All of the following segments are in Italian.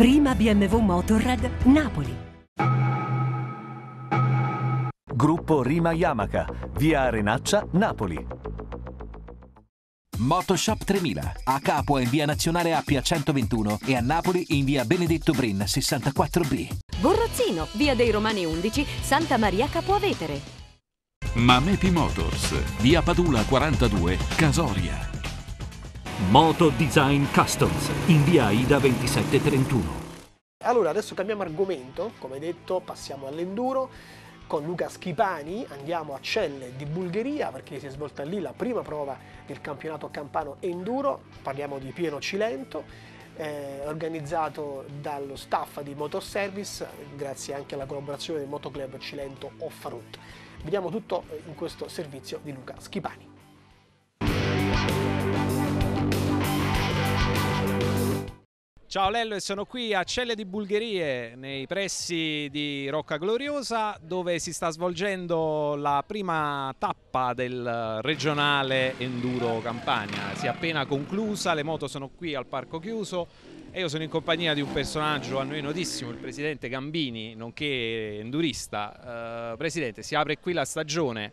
Prima BMW Motorrad Napoli. Gruppo Rima Yamaka, via Arenaccia, Napoli. Motoshop 3000, a Capua in via Nazionale Appia 121 e a Napoli in via Benedetto Brin 64B. Borrozzino, via dei Romani 11, Santa Maria Capovetere. Mamepi Motors, via Padula 42, Casoria. Moto Design Customs in via Ida 2731. Allora, adesso cambiamo argomento, come detto passiamo all'enduro. Con Luca Schipani andiamo a Celle di Bulgaria perché si è svolta lì la prima prova del campionato campano enduro, parliamo di pieno Cilento, eh, organizzato dallo staff di Motoservice grazie anche alla collaborazione del Motoclub Cilento Off-Road. Vediamo tutto eh, in questo servizio di Luca Schipani. Ciao Lello e sono qui a Celle di Bulgherie nei pressi di Rocca Gloriosa dove si sta svolgendo la prima tappa del regionale Enduro Campania. Si è appena conclusa, le moto sono qui al parco chiuso e io sono in compagnia di un personaggio a noi notissimo, il presidente Gambini, nonché endurista. Eh, presidente, si apre qui la stagione,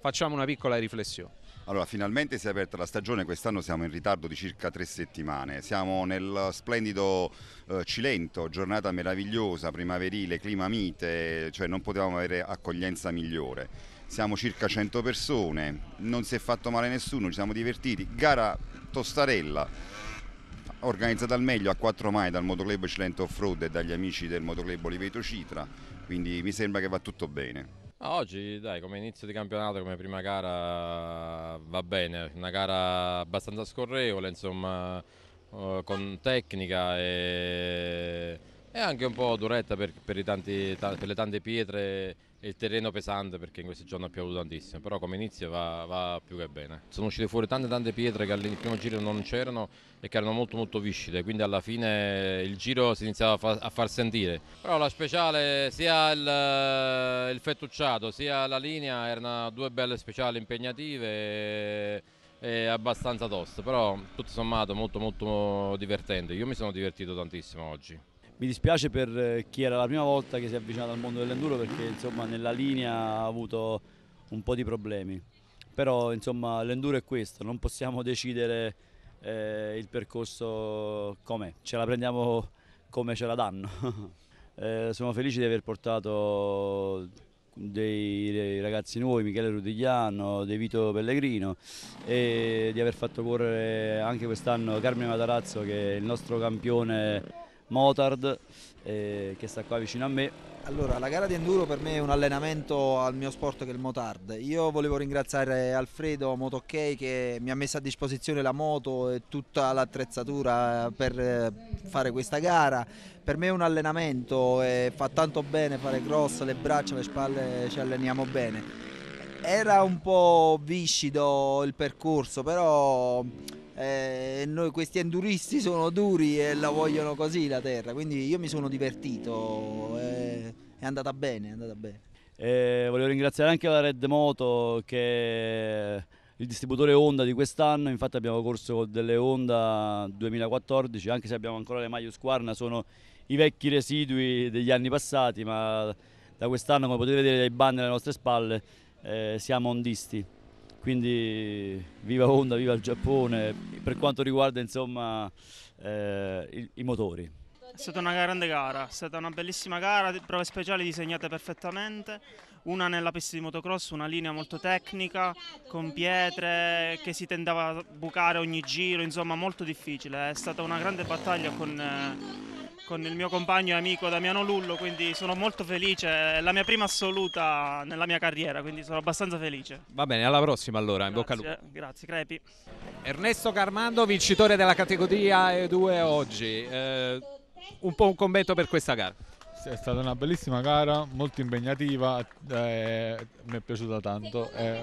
facciamo una piccola riflessione. Allora, finalmente si è aperta la stagione, quest'anno siamo in ritardo di circa tre settimane. Siamo nel splendido eh, Cilento, giornata meravigliosa, primaverile, clima mite, cioè non potevamo avere accoglienza migliore. Siamo circa 100 persone, non si è fatto male nessuno, ci siamo divertiti. Gara Tostarella, organizzata al meglio a quattro mai dal Motoclub Cilento Offroad e dagli amici del Motoclub Oliveto Citra, quindi mi sembra che va tutto bene. Oggi dai, come inizio di campionato, come prima gara va bene, una gara abbastanza scorrevole, insomma, eh, con tecnica e, e anche un po' duretta per, per, tanti, per le tante pietre il terreno pesante perché in questi giorni ha piovuto tantissimo, però come inizio va, va, più che bene. Sono uscite fuori tante tante pietre che al primo giro non c'erano e che erano molto molto viscide, quindi alla fine il giro si iniziava a, fa, a far sentire. Però la speciale, sia il, il fettucciato sia la linea erano due belle speciali impegnative e, e abbastanza toste, però tutto sommato molto molto divertente. Io mi sono divertito tantissimo oggi. Mi dispiace per eh, chi era la prima volta che si è avvicinato al mondo dell'enduro perché insomma, nella linea ha avuto un po' di problemi. Però l'enduro è questo, non possiamo decidere eh, il percorso com'è, ce la prendiamo come ce la danno. eh, sono felice di aver portato dei, dei ragazzi nuovi, Michele Rudigliano, De Vito Pellegrino e di aver fatto correre anche quest'anno Carmine Matarazzo che è il nostro campione Motard eh, che sta qua vicino a me. Allora, la gara di enduro per me è un allenamento al mio sport che è il motard. Io volevo ringraziare Alfredo MotoK che mi ha messo a disposizione la moto e tutta l'attrezzatura per eh, fare questa gara. Per me è un allenamento, e fa tanto bene fare cross, le braccia, le spalle ci alleniamo bene. Era un po' viscido il percorso, però eh, noi, questi enduristi sono duri e la vogliono così la terra, quindi io mi sono divertito, eh, è andata bene, è andata bene. Eh, volevo ringraziare anche la Red Moto che è il distributore Honda di quest'anno, infatti abbiamo corso delle Honda 2014, anche se abbiamo ancora le maglie Squarna, sono i vecchi residui degli anni passati, ma da quest'anno come potete vedere dai banner alle nostre spalle eh, siamo ondisti quindi viva Honda, viva il Giappone per quanto riguarda insomma, eh, i, i, motori. È stata una grande gara, è stata una bellissima gara, prove speciali disegnate perfettamente, una nella pista di motocross, una linea molto tecnica, con pietre che si tendeva a bucare ogni giro, insomma molto difficile, è stata una grande battaglia con... Eh, con il mio compagno e amico Damiano Lullo, quindi sono molto felice, è la mia prima assoluta nella mia carriera, quindi sono abbastanza felice. Va bene, alla prossima allora, grazie, in bocca al lupo. Grazie, crepi. Ernesto Carmando, vincitore della categoria E2 oggi, eh, un po' un commento per questa gara. Sì, è stata una bellissima gara, molto impegnativa, eh, mi è piaciuta tanto. Eh,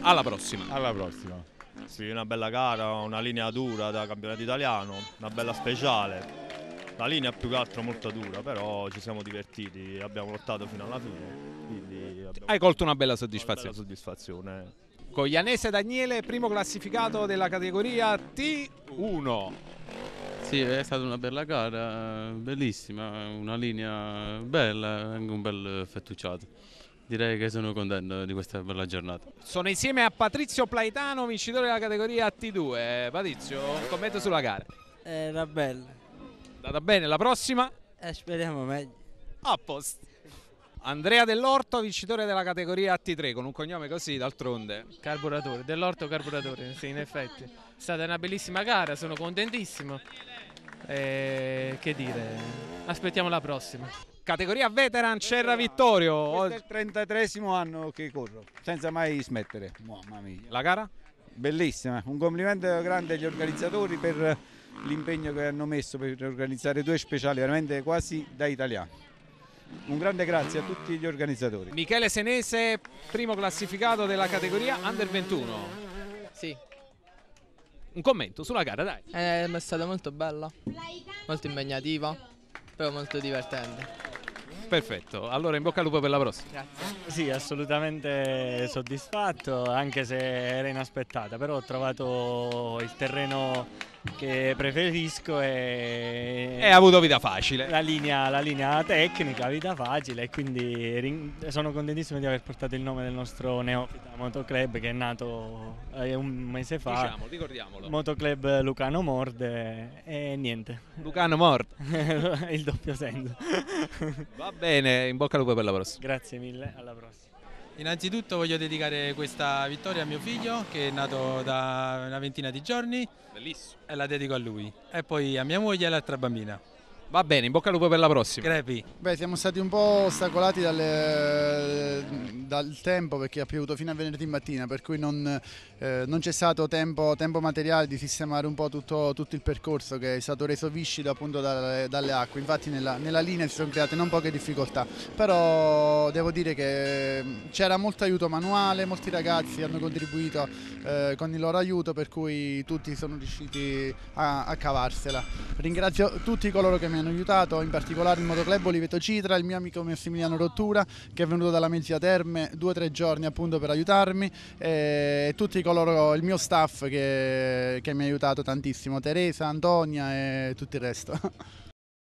alla prossima. Alla prossima. Sì, una bella gara, una linea dura da campionato italiano, una bella speciale. La linea più che altro molto dura, però ci siamo divertiti, abbiamo lottato fino alla fine. Hai colto una bella soddisfazione. Una bella soddisfazione. Coglianese Daniele, primo classificato della categoria T1. Sì, è stata una bella gara, bellissima, una linea bella, anche un bel fettucciato. Direi che sono contento di questa bella giornata. Sono insieme a Patrizio Plaitano, vincitore della categoria T2. Eh, Patrizio, un commento sulla gara. Eh, va bene. Andata bene, la prossima? Eh, speriamo meglio. A posto. Andrea Dell'Orto, vincitore della categoria T3, con un cognome così d'altronde. Carburatore, Dell'Orto Carburatore, sì, in effetti. È stata una bellissima gara, sono contentissimo. E, eh, che dire, aspettiamo la prossima. Categoria veteran Cerra Vittorio. Questo è il 33 anno che corro, senza mai smettere. Mamma mia. La gara? Bellissima, un complimento grande agli organizzatori per l'impegno che hanno messo per organizzare due speciali veramente quasi da italiani un grande grazie a tutti gli organizzatori. Michele Senese, primo classificato della categoria Under 21. Sì. Un commento sulla gara, dai. Eh, è stata molto bella, molto impegnativa, però molto divertente. Perfetto, allora in bocca al lupo per la prossima. Grazie. Sì, assolutamente soddisfatto, anche se era inaspettata, però ho trovato il terreno che preferisco è... E ha avuto vita facile. La linea, la linea tecnica, vita facile e quindi sono contentissimo di aver portato il nome del nostro neofita motoclub che è nato eh, un mese fa. Diciamo, ricordiamolo. Motoclub Lucano Morde eh, e niente. Lucano Morde. il doppio senso. Va bene, in bocca al lupo per la prossima. Grazie mille, alla prossima. Innanzitutto voglio dedicare questa vittoria a mio figlio che è nato da una ventina di giorni Bellissimo. e la dedico a lui e poi a mia moglie e all'altra bambina. Va bene, in bocca al lupo per la prossima. Crepi. Beh, siamo stati un po' ostacolati dalle, dal tempo perché ha piovuto fino a venerdì mattina per cui non, eh, non c'è stato tempo, tempo, materiale di sistemare un po' tutto, tutto, il percorso che è stato reso viscido appunto dalle, dalle acque infatti nella, nella, linea si sono create non poche difficoltà però devo dire che mm, c'era molto aiuto manuale molti ragazzi hanno contribuito eh, con il loro aiuto per cui tutti sono riusciti a, a cavarsela ringrazio tutti coloro che mi hanno aiutato in particolare il motoclub Oliveto Citra il mio amico Massimiliano Rottura che è venuto dalla Mezzia Terme me due o tre giorni appunto per aiutarmi e tutti coloro, il mio staff che, che mi ha aiutato tantissimo, Teresa, Antonia e tutto il resto.